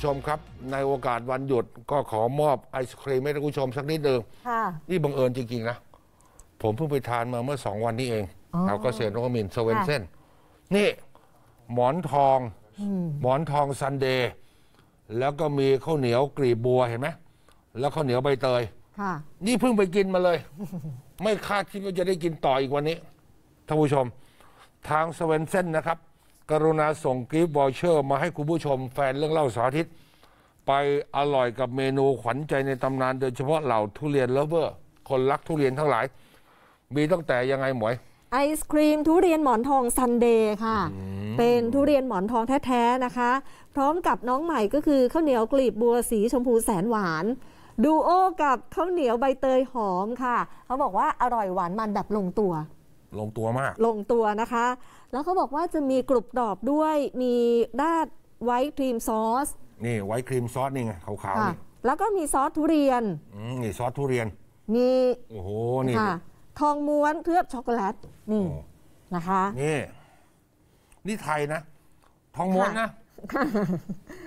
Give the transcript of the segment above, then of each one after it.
ผู้ชมครับในโอกาสวันหยุด ก็ขอมอบไอศครีมให้ท่านผู้ชม สักนิดหนึ่งค่ะ นี่บังเอิญจริงๆ นะ ผมเพิ่งไปทานมาเมื่อสองวันนี้เอง เราก็เสนโรมินเซเวนเซนนี่ หมอนทอง หมอนทองซันเดย์แล้วก็มีข้าวเหนียวกรีบบัวเห็นไหมแล้วข้าวเหนียวใบเตย ค่ะ นี่เพิ่งไปกินมาเลย ไม่คาดคิดว่าจะได้กินต่ออีกวันนี้ท่านผู้ชม ทางเซเวนเซนนะครับกรุณาส่งกิฟต์บอเชอร์มาให้คุณผู้ชมแฟนเรื่องเล่าสาธิต ไปอร่อยกับเมนูขวัญใจในตำนาน โดยเฉพาะเหล่าทุเรียนเลเวอร์ คนรักทุเรียนทั้งหลาย มีตั้งแต่ยังไงหมวย ไอศครีมทุเรียนหมอนทองซันเดย์ค่ะ เป็นทุเรียนหมอนทองแท้ๆ นะคะ พร้อมกับน้องใหม่ก็คือข้าวเหนียวกลีบบัวสีชมพูแสนหวาน ดูโอกับข้าวเหนียวใบเตยหอมค่ะ เขาบอกว่าอร่อยหวานมันแบบลงตัวลงตัวมาก ลงตัวนะคะ แล้วเขาบอกว่าจะมีกรุบกรอบด้วย มี้าดไวท์ครีมซอส นี่ไวท์ครีมซอสนี่ไงขาวๆแล้วก็มีซอสทุเรียนนี่ซอสทุเรียนมีโอ้โห นี่ค่ะ ทองม้วนเคลือบช็อกโกแลต นี่นะคะ นี่ นี่ไทยนะ ทองม้วนนะ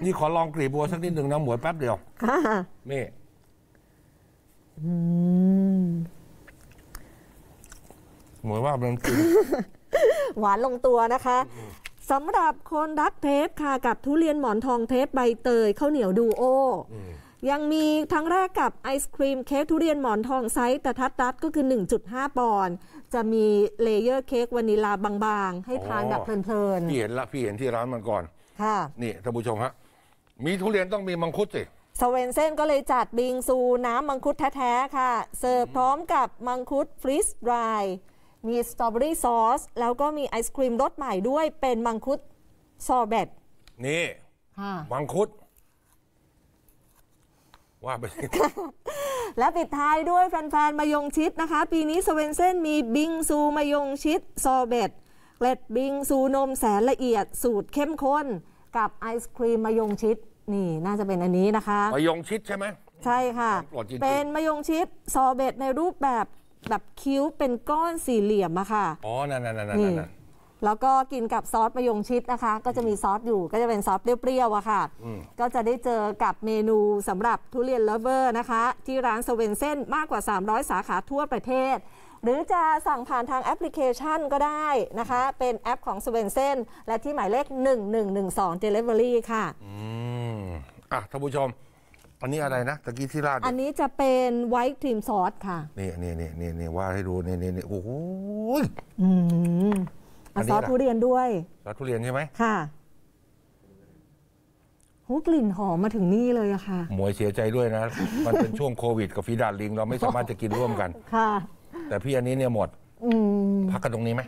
นี่ขอลองกลีบบัวสักนิดหนึ่งนะหมวยแป๊บเดียวนี่อืหมอนว่ามันหวานลงตัวนะคะสำหรับคนรักเทปค่ะกับทุเรียนหมอนทองเทปใบเตยข้าวเหนียวดูโอ ยังมีทั้งแรกกับไอศครีมเค้กทุเรียนหมอนทองไซส์แต่ทัดรัดก็คือ 1.5 ปอนด์จะมีเลเยอร์เค้กวานิลาบางๆ ให้ทานแบบเพลินๆพี่เห็นละพี่เห็นที่ร้านมันก่อน ค่ะนี่ท่านผู้ชมฮะมีทุเรียนต้องมีมังคุดสิสเวนเซนก็เลยจัดบิงซูน้ำมังคุดแท้ๆค่ะ เสิร์ฟพร้อมกับมังคุดฟรีสไรมีสตรอเบอรี่ซอสแล้วก็มีไอศครีมรสใหม่ด้วยเป็นมังคุดซอเบตนี่มังคุดว่าไปและปิดท้ายด้วยแฟน ๆมายงชิดนะคะ ปีนี้ สเวนเซนมีบิงซูมายงชิด ซอเบตเกล็ดบิงซูนมแสนละเอียดสูตรเข้มข้นกับไอศครีมมายงชิด นี่ น่าจะเป็นอันนี้นะคะมายงชิดใช่ไหมใช่ค่ะ เป็นมายงชิด ซอเบตในรูปแบบแบบคิ้วเป็นก้อนสี่เหลี่ยมอะค่ะ อ๋อ นั่นนั่นนี่แล้วก็กินกับซอสมะยงชิดนะคะ ก็จะมีซอสอยู่ ก็จะเป็นซอสเปรี้ยวๆอะค่ะ ก็จะได้เจอกับเมนูสำหรับทุเรียนเลเวอร์นะคะ ที่ร้านสเวนเซ่นมากกว่า 300 สาขาทั่วประเทศ หรือจะสั่งผ่านทางแอปพลิเคชันก็ได้นะคะ เป็นแอปของสเวนเซ่นและที่หมายเลข 1112 Delivery ค่ะ อืมอ่ะท่านผู้ชมอันนี้อะไรนะตะกี้ที่ราด อันนี้จะเป็นไวท์ครีมซอสค่ะ นี่นี่นี่นี่นี่ว่าให้ดู นี่นี่นี่โอ้โหอืมอซอสทุเรียนด้วย ซอสทุเรียนใช่ไหมค่ะ หูกลิ่นหอมมาถึงนี่เลยอะค่ะหมวยเสียใจด้วยนะ มันเป็นช่วงโควิด กับฟีดาลิง เราไม่สามารถจะกินร่วมกัน ค่ะ แต่พี่อันนี้เนี่ยหมด อืมพักกันตรงนี้ไหม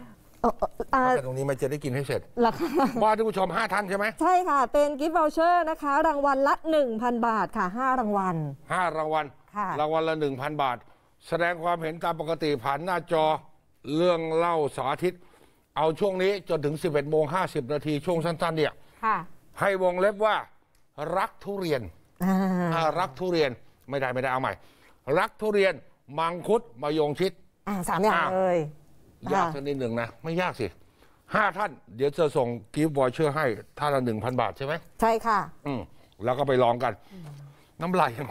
อาตรงนี้มาจะได้กินให้เสร็จราคาว่าท่านผู้ชมห้าท่านใช่ไหมใช่ค่ะ เป็นกิฟต์วอลเชอร์นะคะ รางวัลละ 1,000 บาทค่ะ 5 รางวัลห้ารางวัลรางวัลละหนึ่งพันบาท แสดงความเห็นตามปกติผ่านหน้าจอเรื่องเล่าสาธิต เอาช่วงนี้จนถึง 11โมง50 นาทีช่วงสั้น ๆ เนี่ยค่ะให้วงเล็บว่ารักทุเรียนรักทุเรียนไม่ได้ไม่ได้เอาใหม่ รักทุเรียนมังคุดมะยงชิดสามอย่างเลยยากสักนิดหนึ่งนะไม่ยากสิห้าท่าน เดี๋ยวจะส่ง กิฟต์วอยเชื่อให้ท่านละหนึ่งพันบาทใช่ไหมใช่ค่ะ อืมแล้วก็ไปลองกันน้ำลายยัง